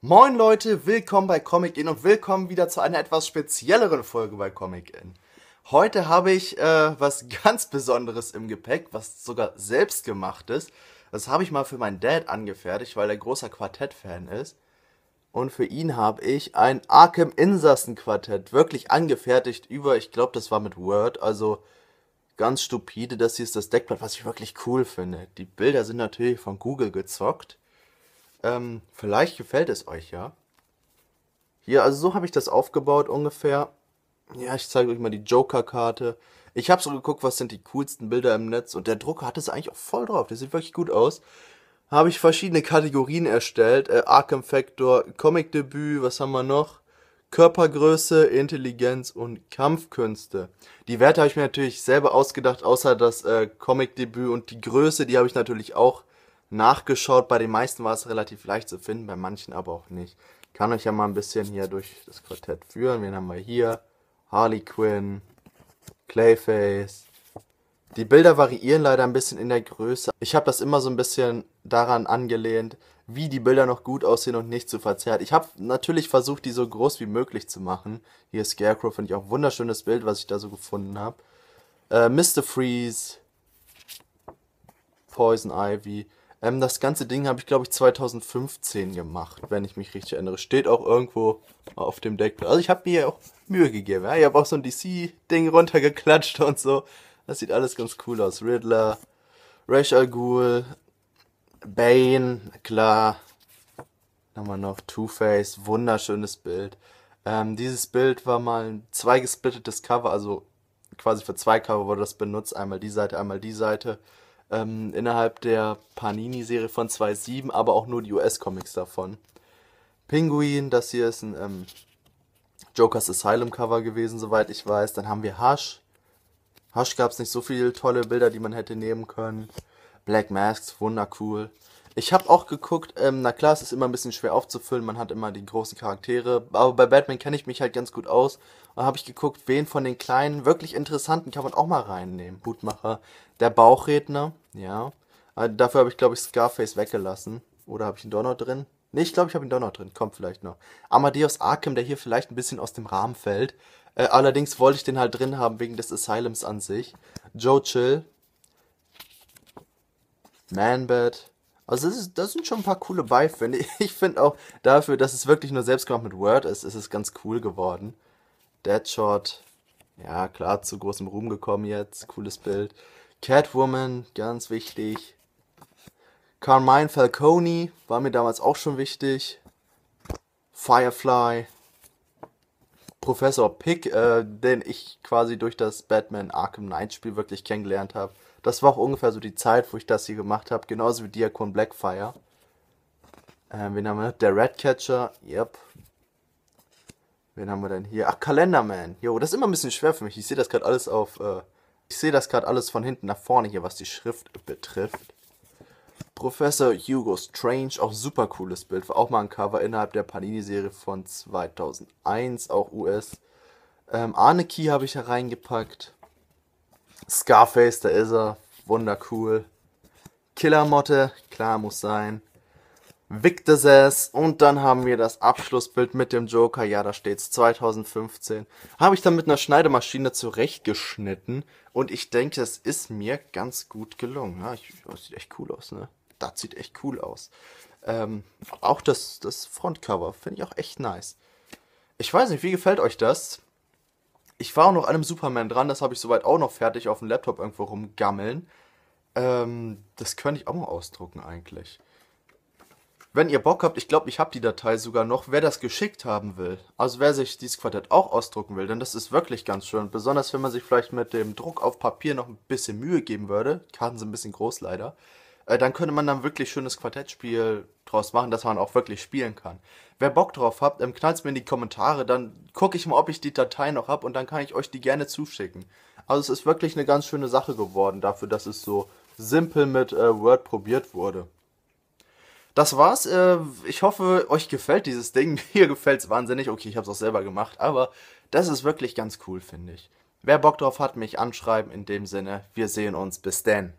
Moin Leute, willkommen bei Comic In und willkommen wieder zu einer etwas spezielleren Folge bei Comic In. Heute habe ich äh, was ganz Besonderes im Gepäck, was sogar selbst gemacht ist. Das habe ich mal für meinen Dad angefertigt, weil er großer Quartett-Fan ist. Und für ihn habe ich ein Arkham Insassen Quartett wirklich angefertigt über, ich glaube, das war mit Word, also ganz stupide. Das hier ist das Deckblatt, was ich wirklich cool finde. Die Bilder sind natürlich von Google gezockt ähm, vielleicht gefällt es euch ja. Hier, also so habe ich das aufgebaut ungefähr. Ja, ich zeige euch mal die Joker-Karte. Ich habe so geguckt, was sind die coolsten Bilder im Netz. Und der Drucker hat es eigentlich auch voll drauf. Der sieht wirklich gut aus. Habe ich verschiedene Kategorien erstellt. Äh, Arkham Factor, Comic-Debüt, was haben wir noch? Körpergröße, Intelligenz und Kampfkünste. Die Werte habe ich mir natürlich selber ausgedacht, außer das äh, Comic-Debüt und die Größe, die habe ich natürlich auch nachgeschaut. Bei den meisten war es relativ leicht zu finden, bei manchen aber auch nicht. Ich kann euch ja mal ein bisschen hier durch das Quartett führen. Wen haben wir hier? Harley Quinn, Clayface. Die Bilder variieren leider ein bisschen in der Größe. Ich habe das immer so ein bisschen daran angelehnt, wie die Bilder noch gut aussehen und nicht zu verzerrt. Ich habe natürlich versucht, die so groß wie möglich zu machen. Hier Scarecrow finde ich auch ein wunderschönes Bild, was ich da so gefunden habe. Äh, Mr. Freeze, Poison Ivy. Ähm, das ganze Ding habe ich, glaube ich, 2015 gemacht, wenn ich mich richtig erinnere. Steht auch irgendwo auf dem Deck. Also ich habe mir auch Mühe gegeben. Ja? Ich habe auch so ein DC-Ding runtergeklatscht und so. Das sieht alles ganz cool aus. Riddler, Ra's al Ghul, Bane, klar. Nochmal noch Two-Face, wunderschönes Bild. Ähm, dieses Bild war mal ein zweigesplittetes Cover, also quasi für zwei Cover wurde das benutzt. Einmal die Seite, einmal die Seite ähm, innerhalb der Panini-Serie von 2.7, aber auch nur die US-Comics davon. Pinguin, das hier ist ein ähm, Jokers Asylum-Cover gewesen, soweit ich weiß. Dann haben wir Hush. Hush gab es nicht so viele tolle Bilder, die man hätte nehmen können. Black Masks, wundercool. Ich habe auch geguckt, ähm, na klar, es ist immer ein bisschen schwer aufzufüllen, man hat immer die großen Charaktere, aber bei Batman kenne ich mich halt ganz gut aus. Da habe ich geguckt, wen von den kleinen, wirklich interessanten kann man auch mal reinnehmen. Hutmacher, der Bauchredner, ja. Aber äh, dafür habe ich, glaube ich, Scarface weggelassen. Oder habe ich ihn doch noch drin? Nee, ich glaube, ich habe ihn doch noch drin. Kommt vielleicht noch. Amadeus Arkham, der hier vielleicht ein bisschen aus dem Rahmen fällt. Äh, allerdings wollte ich den halt drin haben wegen des Asylums an sich. Joe Chill. Manbat. Also das, ist, das sind schon ein paar coole Beifände. Ich finde auch dafür, dass es wirklich nur selbst gemacht mit Word ist, ist es ganz cool geworden. Deadshot, ja klar, zu großem Ruhm gekommen jetzt, cooles Bild. Catwoman, ganz wichtig. Carmine Falcone war mir damals auch schon wichtig. Firefly. Professor Pick, äh, den ich quasi durch das Batman Arkham Knight Spiel wirklich kennengelernt habe. Das war auch ungefähr so die Zeit, wo ich das hier gemacht habe. Genauso wie Diakon Blackfire. Ähm, wen haben wir? Der Redcatcher. Yep. Wen haben wir denn hier? Ach, Kalenderman. Jo, das ist immer ein bisschen schwer für mich. Ich sehe das gerade alles auf. Äh, ich sehe das gerade alles von hinten nach vorne hier, was die Schrift betrifft. Professor Hugo Strange, auch super cooles Bild. War auch mal ein Cover innerhalb der Panini-Serie von 2001, auch US. Ähm, Arne Key habe ich hereingepackt. Scarface, da ist er. Wundercool. Killermotte, klar muss sein. Victor's Ass und dann haben wir das Abschlussbild mit dem Joker. Ja, da steht's 2015. Habe ich dann mit einer Schneidemaschine zurechtgeschnitten und ich denke, es ist mir ganz gut gelungen. Ja, ich, das sieht echt cool aus, ne? Das sieht echt cool aus. Ähm, auch das, das Frontcover finde ich auch echt nice. Ich weiß nicht, wie gefällt euch das? Ich war auch noch an einem Superman dran, das habe ich soweit auch noch fertig auf dem Laptop irgendwo rumgammeln. Ähm, das könnte ich auch mal ausdrucken eigentlich. Wenn ihr Bock habt, ich glaube, ich habe die Datei sogar noch, wer das geschickt haben will. Also wer sich dieses Quartett auch ausdrucken will, denn das ist wirklich ganz schön. Besonders wenn man sich vielleicht mit dem Druck auf Papier noch ein bisschen Mühe geben würde. Karten sind ein bisschen groß leider. Äh, dann könnte man dann wirklich schönes Quartettspiel draus machen, dass man auch wirklich spielen kann. Wer Bock drauf hat, ähm, knallt mir in die Kommentare, dann gucke ich mal, ob ich die Datei noch habe und dann kann ich euch die gerne zuschicken. Also es ist wirklich eine ganz schöne Sache geworden dafür, dass es so simpel mit äh, Word probiert wurde. Das war's. Äh, ich hoffe, euch gefällt dieses Ding. Mir gefällt es wahnsinnig. Okay, ich habe es auch selber gemacht, aber das ist wirklich ganz cool, finde ich. Wer Bock drauf hat, mich anschreiben. In dem Sinne, wir sehen uns. Bis dann.